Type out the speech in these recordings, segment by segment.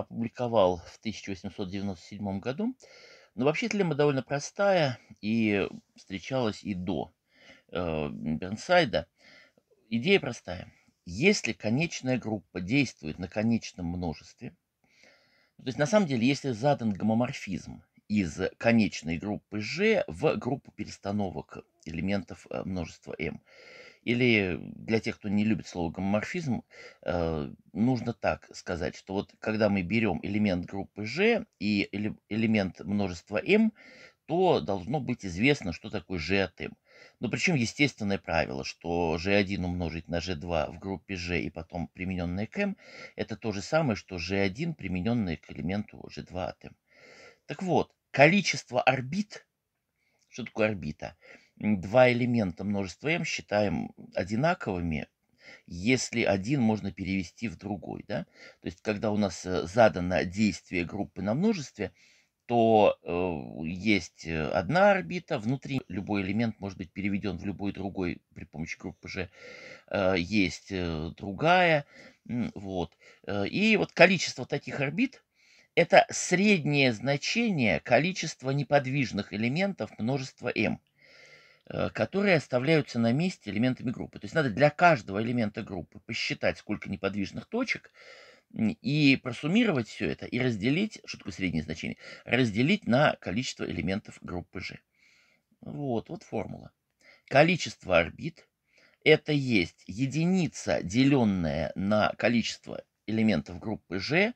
опубликовал в 1897 году. Но вообще тема довольно простая и встречалась и до э, Бернсайда. Идея простая. Если конечная группа действует на конечном множестве, то есть на самом деле, если задан гомоморфизм из конечной группы G в группу перестановок элементов э, множества M, или для тех, кто не любит слово гомоморфизм, э, нужно так сказать, что вот когда мы берем элемент группы G и элемент множества m, то должно быть известно, что такое G от m. Но ну, причем естественное правило, что G1 умножить на G2 в группе G и потом примененное к m, это то же самое, что G1 примененное к элементу G2 от m. Так вот, количество орбит, что такое орбита? два элемента множества m считаем одинаковыми, если один можно перевести в другой. Да? То есть, когда у нас э, задано действие группы на множестве, то э, есть э, одна орбита, внутри любой элемент может быть переведен в любой другой при помощи группы G, э, есть э, другая. Вот. Э, и вот количество таких орбит – это среднее значение количества неподвижных элементов множества m. Э, которые оставляются на месте элементами группы. То есть надо для каждого элемента группы посчитать, сколько неподвижных точек, и просуммировать все это, и разделить, что такое среднее значение, разделить на количество элементов группы G. Вот, вот формула. Количество орбит – это есть единица, деленная на количество элементов группы G,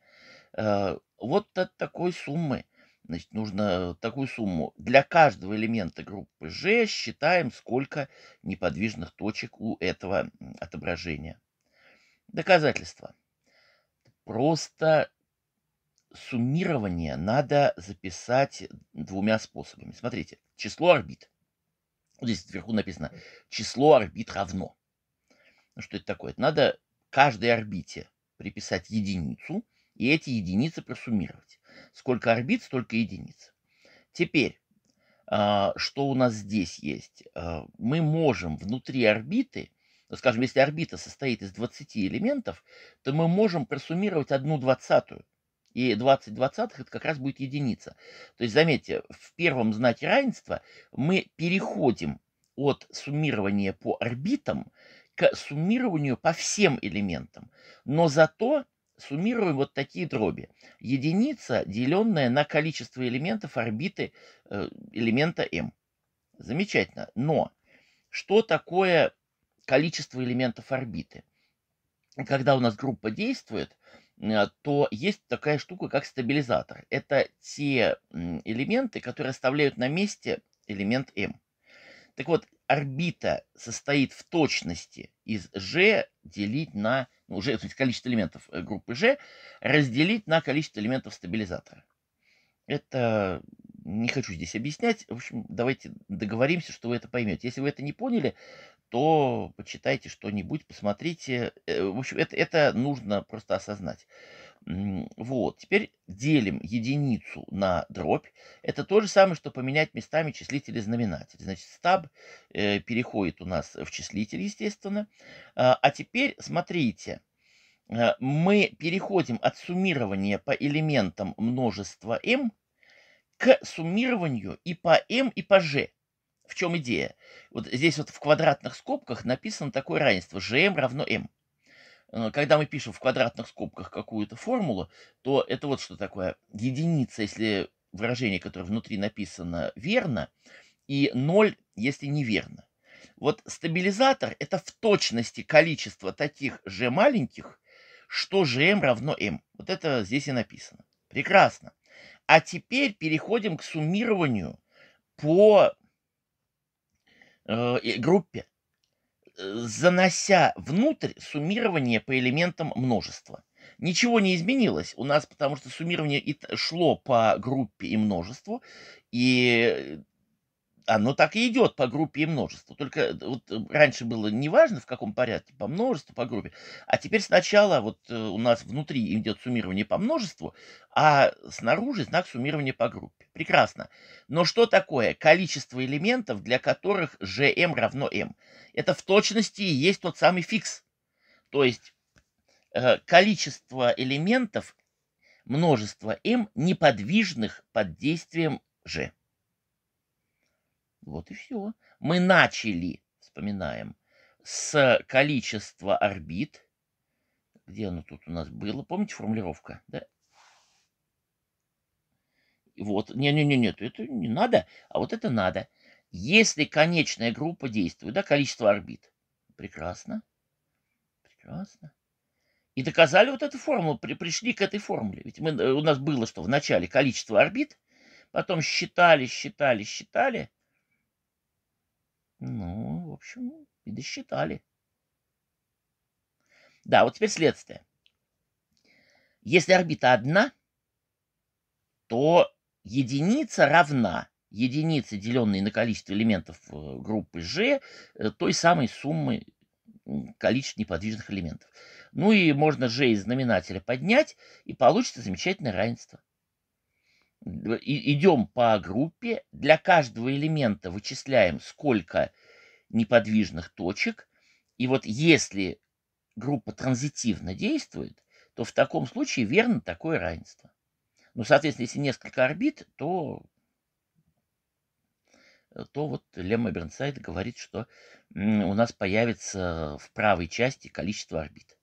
э, вот от такой суммы – значит, нужно такую сумму. Для каждого элемента группы G считаем, сколько неподвижных точек у этого отображения. Доказательство. Просто суммирование надо записать двумя способами. Смотрите, число орбит. Вот здесь вверху написано число орбит равно. Ну что это такое? Это надо каждой орбите приписать единицу – и эти единицы просуммировать. Сколько орбит, столько единиц. Теперь, а, что у нас здесь есть? А, мы можем внутри орбиты, ну, скажем, если орбита состоит из 20 элементов, то мы можем просуммировать одну двадцатую. И 20 двадцатых это как раз будет единица. То есть, заметьте, в первом знаке равенства мы переходим от суммирования по орбитам к суммированию по всем элементам. Но зато суммируем вот такие дроби. Единица, деленная на количество элементов орбиты э, элемента m. Замечательно. Но что такое количество элементов орбиты? Когда у нас группа действует, э, то есть такая штука, как стабилизатор. Это те элементы, которые оставляют на месте элемент m. Так вот, орбита состоит в точности из G делить на уже то есть количество элементов э, группы G, разделить на количество элементов стабилизатора. Это не хочу здесь объяснять. В общем, давайте договоримся, что вы это поймете. Если вы это не поняли, то почитайте что-нибудь, посмотрите. Э, в общем, это, это нужно просто осознать. Вот, теперь делим единицу на дробь. Это то же самое, что поменять местами числитель и знаменатель. Значит, стаб э, переходит у нас в числитель, естественно. А, а теперь смотрите, э, мы переходим от суммирования по элементам множества m к суммированию и по m, и по g. В чем идея? Вот здесь вот в квадратных скобках написано такое равенство. gm равно m. Э, когда мы пишем в квадратных скобках какую-то формулу, то это вот что такое. Единица, если выражение, которое внутри написано, верно, и ноль, если неверно. Вот стабилизатор – это в точности количество таких же маленьких, что gm равно m. Вот это здесь и написано. Прекрасно. А теперь переходим к суммированию по э, группе занося внутрь суммирование по элементам множества. Ничего не изменилось у нас, потому что суммирование шло по группе и множеству, и оно так и идет по группе и множеству. Только э, вот э, раньше было неважно, в каком порядке, по множеству, по группе. А теперь сначала вот э, у нас внутри идет суммирование по множеству, а снаружи знак суммирования по группе. Прекрасно. Но что такое количество элементов, для которых gm равно m? Это в точности и есть тот самый фикс. То есть количество элементов множества m неподвижных под действием g. Вот и все. Мы начали, вспоминаем, с количества орбит. Где оно тут у нас было? Помните формулировка? Да? Вот, не-не-не, нет, это не надо, а вот это надо. Если конечная группа действует, да, количество орбит. Прекрасно. Прекрасно. И доказали вот эту формулу, при, пришли к этой формуле. Ведь мы, э, у нас было что в начале количество орбит, потом считали, считали, считали, ну, в общем, и досчитали. Да, вот теперь следствие. Если орбита одна, то единица равна единице, деленной на количество элементов э, группы G, э, той самой суммы количества неподвижных элементов. Ну и можно G из знаменателя поднять, и получится замечательное равенство идем по группе, для каждого элемента вычисляем, сколько неподвижных точек, и вот если группа транзитивно действует, то в таком случае верно такое равенство. Ну, соответственно, если несколько орбит, то, э, то вот Лема Бернсайд говорит, что у нас появится в правой части количество орбит.